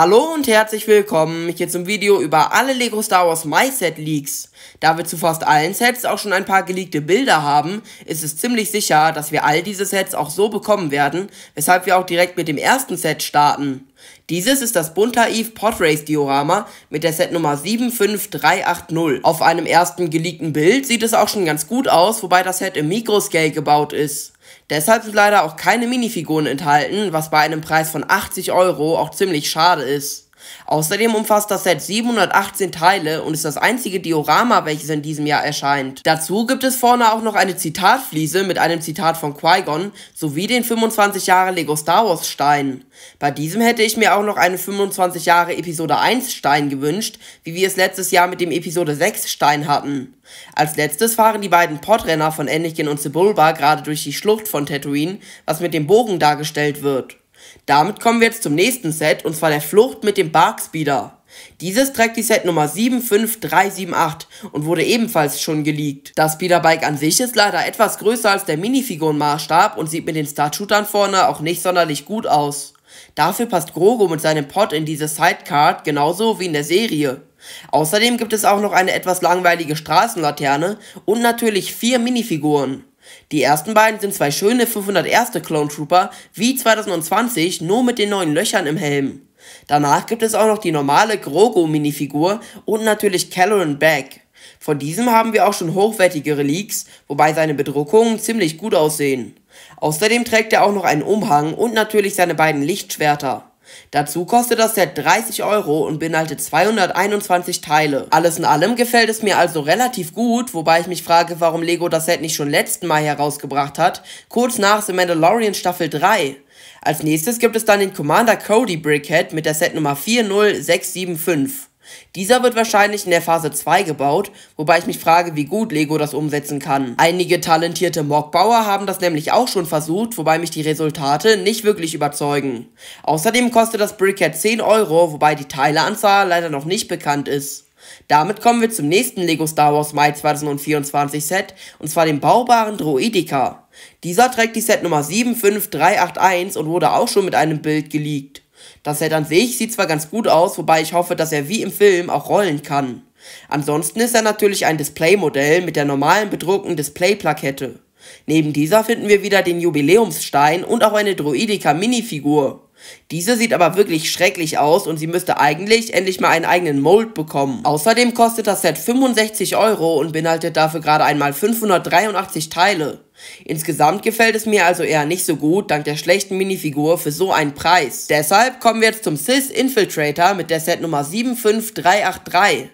Hallo und herzlich willkommen hier zum Video über alle Lego Star Wars My Set Leaks. Da wir zu fast allen Sets auch schon ein paar geleakte Bilder haben, ist es ziemlich sicher, dass wir all diese Sets auch so bekommen werden, weshalb wir auch direkt mit dem ersten Set starten. Dieses ist das Bunter Eve Podrace Diorama mit der Set Nummer 75380. Auf einem ersten geleakten Bild sieht es auch schon ganz gut aus, wobei das Set im Microscale gebaut ist. Deshalb sind leider auch keine Minifiguren enthalten, was bei einem Preis von 80 Euro auch ziemlich schade ist. Außerdem umfasst das Set 718 Teile und ist das einzige Diorama, welches in diesem Jahr erscheint. Dazu gibt es vorne auch noch eine Zitatfliese mit einem Zitat von Qui-Gon sowie den 25 Jahre Lego Star Wars Stein. Bei diesem hätte ich mir auch noch einen 25 Jahre Episode 1 Stein gewünscht, wie wir es letztes Jahr mit dem Episode 6 Stein hatten. Als letztes fahren die beiden Podrenner von Anakin und Sebulba gerade durch die Schlucht von Tatooine, was mit dem Bogen dargestellt wird. Damit kommen wir jetzt zum nächsten Set und zwar der Flucht mit dem Barkspeeder. Dieses trägt die Set Nummer 75378 und wurde ebenfalls schon geleakt. Das Speederbike an sich ist leider etwas größer als der Minifigurenmaßstab und sieht mit den Startshootern vorne auch nicht sonderlich gut aus. Dafür passt Grogo mit seinem Pod in diese Sidecard genauso wie in der Serie. Außerdem gibt es auch noch eine etwas langweilige Straßenlaterne und natürlich vier Minifiguren. Die ersten beiden sind zwei schöne 501. Clone Trooper wie 2020 nur mit den neuen Löchern im Helm. Danach gibt es auch noch die normale Grogo-Minifigur und natürlich Caloran Beck. Von diesem haben wir auch schon hochwertigere Leaks, wobei seine Bedruckungen ziemlich gut aussehen. Außerdem trägt er auch noch einen Umhang und natürlich seine beiden Lichtschwerter. Dazu kostet das Set 30 Euro und beinhaltet 221 Teile. Alles in allem gefällt es mir also relativ gut, wobei ich mich frage, warum Lego das Set nicht schon letzten Mal herausgebracht hat, kurz nach The Mandalorian Staffel 3. Als nächstes gibt es dann den Commander Cody Brickhead mit der Set Nummer 40675. Dieser wird wahrscheinlich in der Phase 2 gebaut, wobei ich mich frage, wie gut Lego das umsetzen kann. Einige talentierte Mockbauer haben das nämlich auch schon versucht, wobei mich die Resultate nicht wirklich überzeugen. Außerdem kostet das Brickhead 10 Euro, wobei die Teileanzahl leider noch nicht bekannt ist. Damit kommen wir zum nächsten Lego Star Wars Mai 2024 Set, und zwar dem baubaren Droidica. Dieser trägt die Set Nummer 75381 und wurde auch schon mit einem Bild geleakt. Das Set an sich sieht zwar ganz gut aus, wobei ich hoffe, dass er wie im Film auch rollen kann. Ansonsten ist er natürlich ein Displaymodell mit der normalen bedruckten Displayplakette. Neben dieser finden wir wieder den Jubiläumsstein und auch eine Droidica Minifigur. Diese sieht aber wirklich schrecklich aus und sie müsste eigentlich endlich mal einen eigenen Mold bekommen. Außerdem kostet das Set 65 Euro und beinhaltet dafür gerade einmal 583 Teile. Insgesamt gefällt es mir also eher nicht so gut dank der schlechten Minifigur für so einen Preis. Deshalb kommen wir jetzt zum Sis Infiltrator mit der Set Nummer 75383.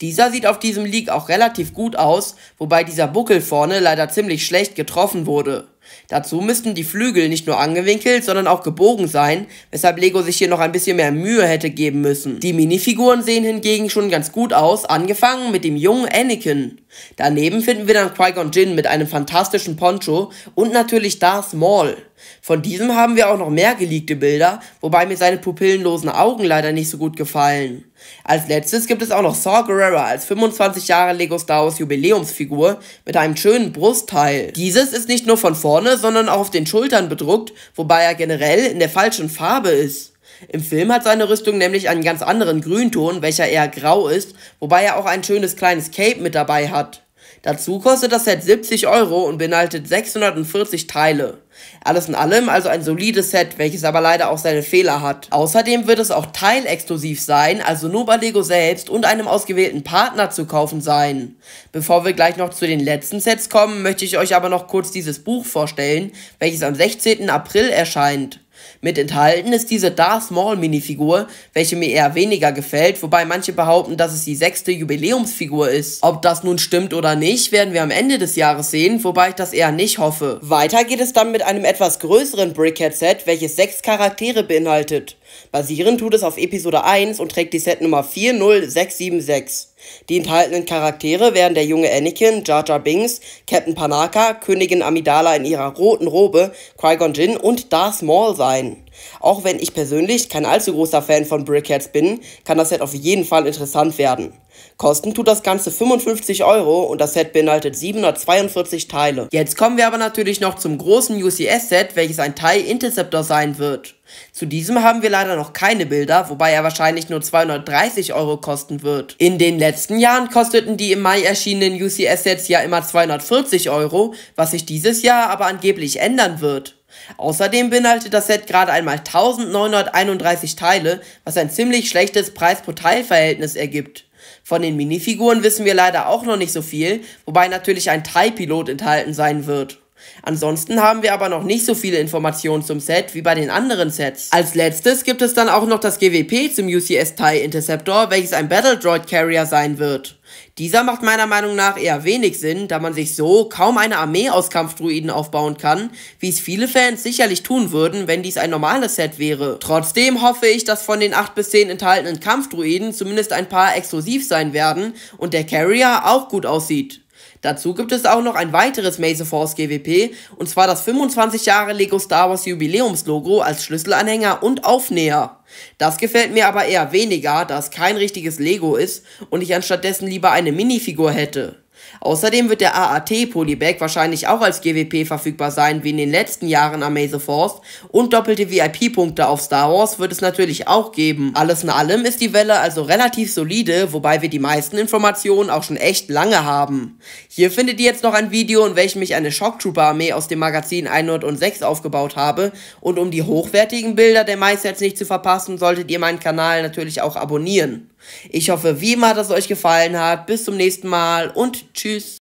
Dieser sieht auf diesem Leak auch relativ gut aus, wobei dieser Buckel vorne leider ziemlich schlecht getroffen wurde. Dazu müssten die Flügel nicht nur angewinkelt, sondern auch gebogen sein, weshalb Lego sich hier noch ein bisschen mehr Mühe hätte geben müssen. Die Minifiguren sehen hingegen schon ganz gut aus, angefangen mit dem jungen Anakin. Daneben finden wir dann Qui-Gon Jinn mit einem fantastischen Poncho und natürlich Darth Maul. Von diesem haben wir auch noch mehr geleakte Bilder, wobei mir seine pupillenlosen Augen leider nicht so gut gefallen. Als letztes gibt es auch noch Saw Gerrera als 25 Jahre Lego Star Wars Jubiläumsfigur mit einem schönen Brustteil. Dieses ist nicht nur von vorne, vorne, sondern auch auf den Schultern bedruckt, wobei er generell in der falschen Farbe ist. Im Film hat seine Rüstung nämlich einen ganz anderen Grünton, welcher eher grau ist, wobei er auch ein schönes kleines Cape mit dabei hat. Dazu kostet das Set 70 Euro und beinhaltet 640 Teile. Alles in allem also ein solides Set, welches aber leider auch seine Fehler hat. Außerdem wird es auch teilexklusiv sein, also nur bei Lego selbst und einem ausgewählten Partner zu kaufen sein. Bevor wir gleich noch zu den letzten Sets kommen, möchte ich euch aber noch kurz dieses Buch vorstellen, welches am 16. April erscheint. Mit enthalten ist diese Darth Maul Minifigur, welche mir eher weniger gefällt, wobei manche behaupten, dass es die sechste Jubiläumsfigur ist. Ob das nun stimmt oder nicht, werden wir am Ende des Jahres sehen, wobei ich das eher nicht hoffe. Weiter geht es dann mit einem etwas größeren Brickhead-Set, welches sechs Charaktere beinhaltet. Basieren tut es auf Episode 1 und trägt die Setnummer 40676. Die enthaltenen Charaktere wären der junge Anakin, Jar Jar Binks, Captain Panaka, Königin Amidala in ihrer roten Robe, Qui-Gon Jinn und Darth Maul sein. Auch wenn ich persönlich kein allzu großer Fan von Brickheads bin, kann das Set auf jeden Fall interessant werden. Kosten tut das Ganze 55 Euro und das Set beinhaltet 742 Teile. Jetzt kommen wir aber natürlich noch zum großen UCS-Set, welches ein Thai Interceptor sein wird. Zu diesem haben wir leider noch keine Bilder, wobei er wahrscheinlich nur 230 Euro kosten wird. In den letzten Jahren kosteten die im Mai erschienenen UCS-Sets ja immer 240 Euro, was sich dieses Jahr aber angeblich ändern wird. Außerdem beinhaltet das Set gerade einmal 1931 Teile, was ein ziemlich schlechtes Preis-pro-Teil-Verhältnis ergibt. Von den Minifiguren wissen wir leider auch noch nicht so viel, wobei natürlich ein TIE-Pilot enthalten sein wird. Ansonsten haben wir aber noch nicht so viele Informationen zum Set wie bei den anderen Sets. Als letztes gibt es dann auch noch das GWP zum UCS TIE Interceptor, welches ein Battle Droid Carrier sein wird. Dieser macht meiner Meinung nach eher wenig Sinn, da man sich so kaum eine Armee aus Kampfdruiden aufbauen kann, wie es viele Fans sicherlich tun würden, wenn dies ein normales Set wäre. Trotzdem hoffe ich, dass von den 8 bis 10 enthaltenen Kampfdruiden zumindest ein paar exklusiv sein werden und der Carrier auch gut aussieht. Dazu gibt es auch noch ein weiteres Maze Force GWP, und zwar das 25 Jahre Lego Star Wars Jubiläumslogo als Schlüsselanhänger und Aufnäher. Das gefällt mir aber eher weniger, da es kein richtiges Lego ist und ich anstattdessen lieber eine Minifigur hätte. Außerdem wird der AAT-Polybag wahrscheinlich auch als GWP verfügbar sein, wie in den letzten Jahren am Maze Force und doppelte VIP-Punkte auf Star Wars wird es natürlich auch geben. Alles in allem ist die Welle also relativ solide, wobei wir die meisten Informationen auch schon echt lange haben. Hier findet ihr jetzt noch ein Video, in welchem ich eine Shock Trooper armee aus dem Magazin 106 aufgebaut habe und um die hochwertigen Bilder der MySets nicht zu verpassen, solltet ihr meinen Kanal natürlich auch abonnieren. Ich hoffe wie immer, dass es euch gefallen hat. Bis zum nächsten Mal und tschüss.